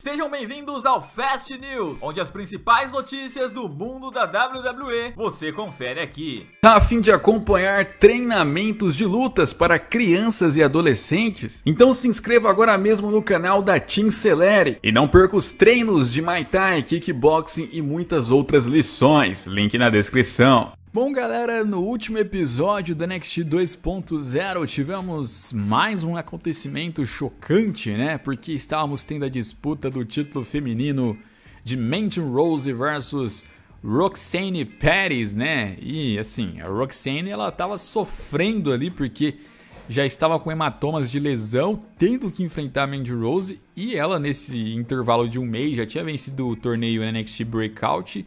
Sejam bem-vindos ao Fast News, onde as principais notícias do mundo da WWE você confere aqui. Tá a fim de acompanhar treinamentos de lutas para crianças e adolescentes? Então se inscreva agora mesmo no canal da Team Celere e não perca os treinos de Muay Thai, Kickboxing e muitas outras lições, link na descrição. Bom, galera, no último episódio da NXT 2.0 tivemos mais um acontecimento chocante, né? Porque estávamos tendo a disputa do título feminino de Mansion Rose versus Roxane Pérez, né? E assim, a Roxane ela estava sofrendo ali porque já estava com hematomas de lesão, tendo que enfrentar a Mandy Rose e ela nesse intervalo de um mês já tinha vencido o torneio NXT Breakout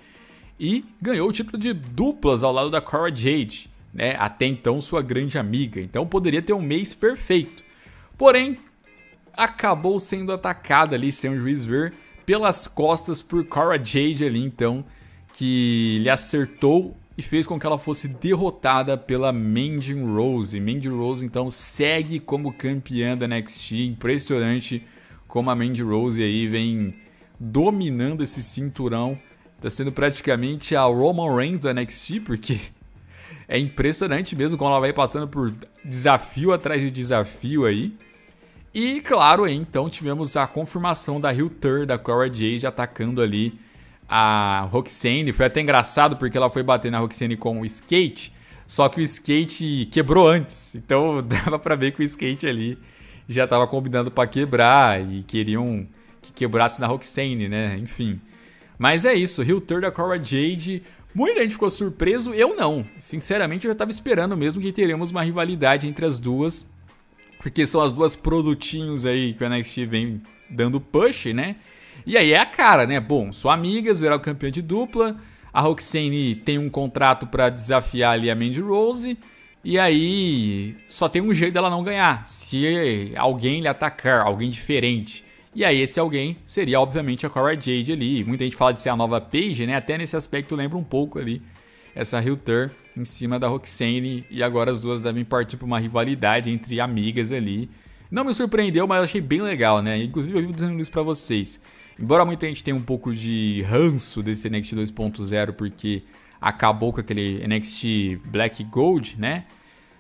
e ganhou o título de duplas ao lado da Cora Jade, né? até então sua grande amiga. Então poderia ter um mês perfeito. Porém, acabou sendo atacada ali, sem o juiz ver, pelas costas por Cora Jade ali, então, que lhe acertou e fez com que ela fosse derrotada pela Mandy Rose. Mandy Rose então segue como campeã da NXT, impressionante como a Mandy Rose aí vem dominando esse cinturão tá sendo praticamente a Roman Reigns do NXT, porque é impressionante mesmo como ela vai passando por desafio atrás de desafio aí. E claro, aí, então tivemos a confirmação da Hilter, da Cora Jade atacando ali a Roxane. Foi até engraçado porque ela foi bater na Roxane com o skate, só que o skate quebrou antes. Então dava para ver que o skate ali já tava combinando para quebrar e queriam que quebrasse na Roxane, né? Enfim. Mas é isso, Rio Tour da Cora Jade. Muita gente ficou surpreso, eu não. Sinceramente, eu já estava esperando mesmo que teremos uma rivalidade entre as duas. Porque são as duas produtinhos aí que o NXT vem dando push, né? E aí é a cara, né? Bom, sua amiga, será o campeão de dupla. A Roxane tem um contrato para desafiar ali a Mandy Rose. E aí só tem um jeito dela não ganhar. Se alguém lhe atacar, alguém diferente. E aí esse alguém seria obviamente a Cora Jade ali. Muita gente fala de ser a nova Paige, né? Até nesse aspecto lembra um pouco ali essa Hilter em cima da Roxane e agora as duas devem partir para uma rivalidade entre amigas ali. Não me surpreendeu, mas achei bem legal, né? Inclusive eu vivo dizendo isso para vocês. Embora muita gente tenha um pouco de ranço desse NXT 2.0 porque acabou com aquele NXT Black Gold, né?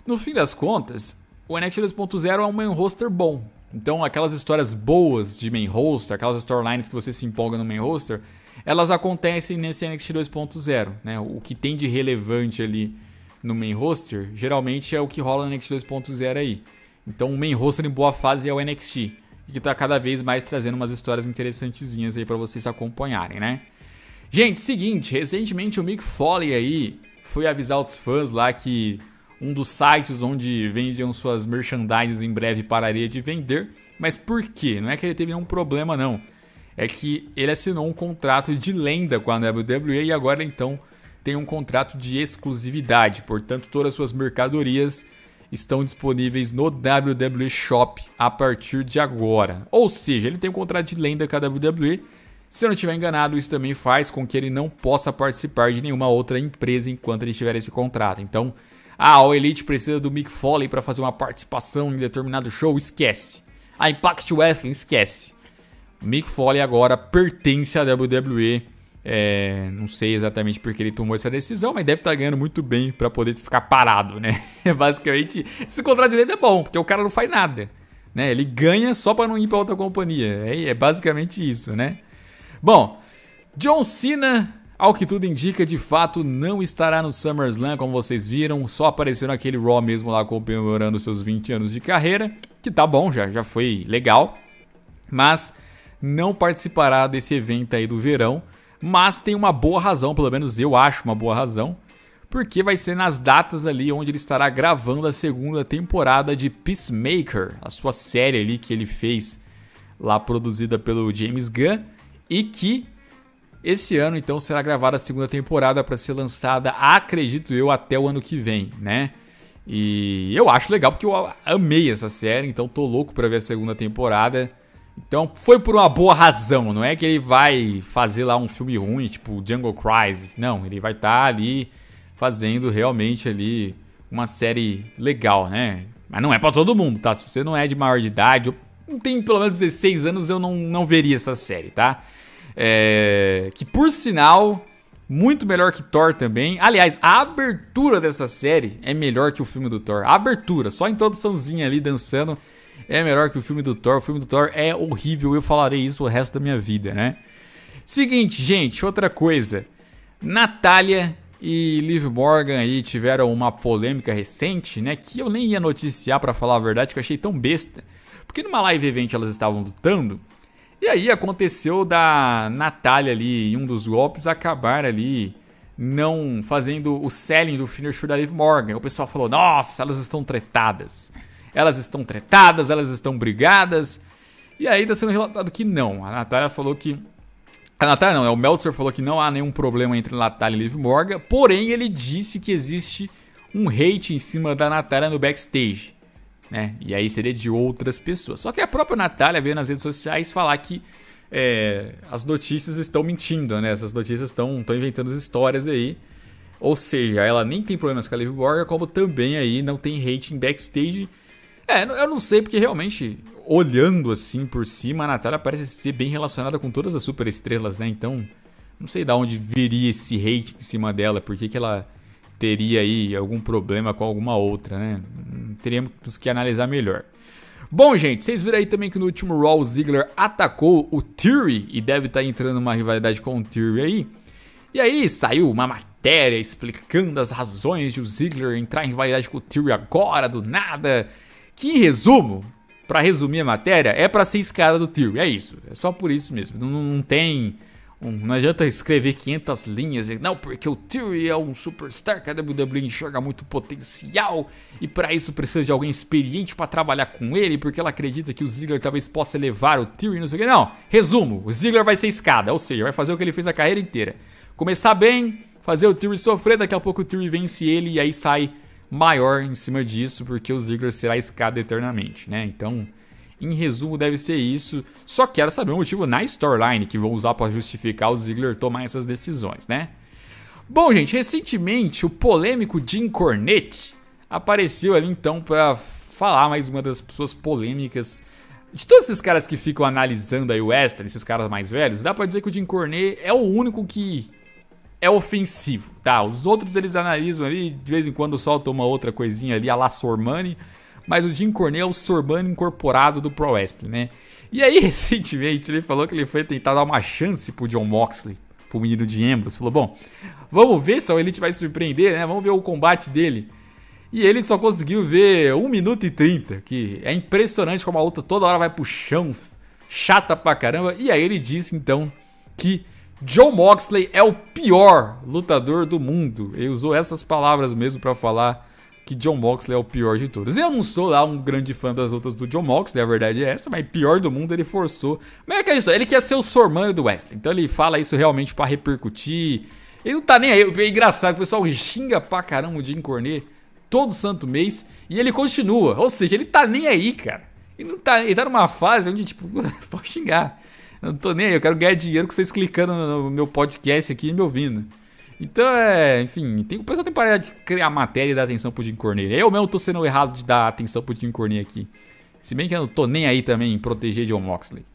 No fim das contas, o NXT 2.0 é um main roster bom então, aquelas histórias boas de main roster, aquelas storylines que você se empolga no main roster, elas acontecem nesse NXT 2.0, né? O que tem de relevante ali no main roster, geralmente é o que rola no NXT 2.0 aí. Então, o main roster em boa fase é o NXT, que está cada vez mais trazendo umas histórias interessantezinhas aí para vocês acompanharem, né? Gente, seguinte, recentemente o Mick Foley aí foi avisar os fãs lá que um dos sites onde vendiam suas merchandises em breve pararia de vender. Mas por quê? Não é que ele teve nenhum problema, não. É que ele assinou um contrato de lenda com a WWE e agora então tem um contrato de exclusividade. Portanto, todas as suas mercadorias estão disponíveis no WWE Shop a partir de agora. Ou seja, ele tem um contrato de lenda com a WWE. Se eu não estiver enganado, isso também faz com que ele não possa participar de nenhuma outra empresa enquanto ele tiver esse contrato. Então, ah, o Elite precisa do Mick Foley para fazer uma participação em determinado show? Esquece. A Impact Wrestling? Esquece. Mick Foley agora pertence à WWE. É, não sei exatamente porque ele tomou essa decisão, mas deve estar tá ganhando muito bem para poder ficar parado, né? Basicamente, esse contrato direito é bom, porque o cara não faz nada. Né? Ele ganha só para não ir para outra companhia. É, é basicamente isso, né? Bom, John Cena ao que tudo indica, de fato não estará no SummerSlam, como vocês viram, só apareceu naquele Raw mesmo lá comemorando seus 20 anos de carreira, que tá bom, já, já foi legal, mas não participará desse evento aí do verão, mas tem uma boa razão, pelo menos eu acho uma boa razão, porque vai ser nas datas ali onde ele estará gravando a segunda temporada de Peacemaker, a sua série ali que ele fez lá produzida pelo James Gunn e que esse ano, então, será gravada a segunda temporada para ser lançada, acredito eu, até o ano que vem, né? E eu acho legal porque eu amei essa série, então tô louco para ver a segunda temporada. Então foi por uma boa razão, não é que ele vai fazer lá um filme ruim, tipo Jungle Crisis. Não, ele vai estar tá ali fazendo realmente ali uma série legal, né? Mas não é para todo mundo, tá? Se você não é de maior de idade, ou tem pelo menos 16 anos, eu não, não veria essa série, tá? É, que por sinal, muito melhor que Thor também. Aliás, a abertura dessa série é melhor que o filme do Thor. A abertura, só a introduçãozinha ali dançando, é melhor que o filme do Thor. O filme do Thor é horrível, eu falarei isso o resto da minha vida, né? Seguinte, gente, outra coisa. Natália e Liv Morgan aí tiveram uma polêmica recente, né? Que eu nem ia noticiar para falar a verdade, que eu achei tão besta. Porque numa live event elas estavam lutando e aí aconteceu da Natália ali, em um dos golpes, acabar ali não fazendo o selling do finisher da Liv Morgan. O pessoal falou: "Nossa, elas estão tretadas. Elas estão tretadas, elas estão brigadas". E aí está sendo relatado que não. A Natália falou que a Natália não, é o Meltzer falou que não há nenhum problema entre Natália e Liv Morgan, porém ele disse que existe um hate em cima da Natália no backstage né? E aí seria de outras pessoas. Só que a própria Natália veio nas redes sociais falar que é, as notícias estão mentindo, né? Essas notícias estão inventando as histórias aí. Ou seja, ela nem tem problemas com a Liv Morgan, como também aí não tem hate em backstage. É, eu não sei, porque realmente, olhando assim por cima, a Natália parece ser bem relacionada com todas as superestrelas, né? Então, não sei da onde viria esse hate em cima dela, porque que ela teria aí algum problema com alguma outra, né? Teríamos que analisar melhor. Bom, gente, vocês viram aí também que no último Raw o Ziggler atacou o Theory e deve estar tá entrando numa rivalidade com o Theory aí. E aí saiu uma matéria explicando as razões de o Ziggler entrar em rivalidade com o Theory agora, do nada. Que em resumo, para resumir a matéria, é para ser escada do Theory, é isso. É só por isso mesmo. Não, não tem um, não adianta escrever 500 linhas, não, porque o Theory é um superstar que a WWE enxerga muito potencial e para isso precisa de alguém experiente para trabalhar com ele, porque ela acredita que o Ziggler talvez possa levar o Theory, não sei o que. Não, resumo, o Ziggler vai ser escada, ou seja, vai fazer o que ele fez a carreira inteira. Começar bem, fazer o Theory sofrer, daqui a pouco o Theory vence ele e aí sai maior em cima disso, porque o Ziggler será escada eternamente, né? Então, em resumo, deve ser isso. Só quero saber o motivo na storyline que vou usar para justificar o Ziggler tomar essas decisões, né? Bom, gente, recentemente o polêmico Jim Cornette apareceu ali então para falar mais uma das pessoas polêmicas. De todos esses caras que ficam analisando aí o Western, esses caras mais velhos, dá para dizer que o Jim Cornette é o único que é ofensivo, tá? Os outros eles analisam ali, de vez em quando soltam uma outra coisinha ali, a La Sormani, mas o Jim Cornell é o Sorbano incorporado do Pro Wrestling, né? E aí, recentemente, ele falou que ele foi tentar dar uma chance pro John Moxley, pro menino de Ambrose. Falou, bom, vamos ver se a Elite vai surpreender, né? Vamos ver o combate dele. E ele só conseguiu ver 1 minuto e 30, que é impressionante como a luta toda hora vai pro chão, chata pra caramba. E aí ele disse, então, que John Moxley é o pior lutador do mundo. Ele usou essas palavras mesmo para falar que John Moxley é o pior de todos. Eu não sou lá um grande fã das lutas do John Moxley, a verdade é essa, mas pior do mundo ele forçou. Mas é aquela história, ele quer ser o Sormano do Wesley, então ele fala isso realmente para repercutir. Ele não tá nem aí, é engraçado, o pessoal xinga pra caramba o Jim Cornet todo santo mês e ele continua, ou seja, ele tá nem aí, cara. Ele, não tá, ele tá numa fase onde, tipo, pode xingar. Eu não tô nem aí, eu quero ganhar dinheiro com vocês clicando no meu podcast aqui e me ouvindo. Então, é, enfim, tem, o pessoal tem parada de criar matéria e dar atenção pro Jim Corneille. Eu mesmo tô sendo errado de dar atenção pro Jim Corneille aqui. Se bem que eu não tô nem aí também em proteger John Moxley.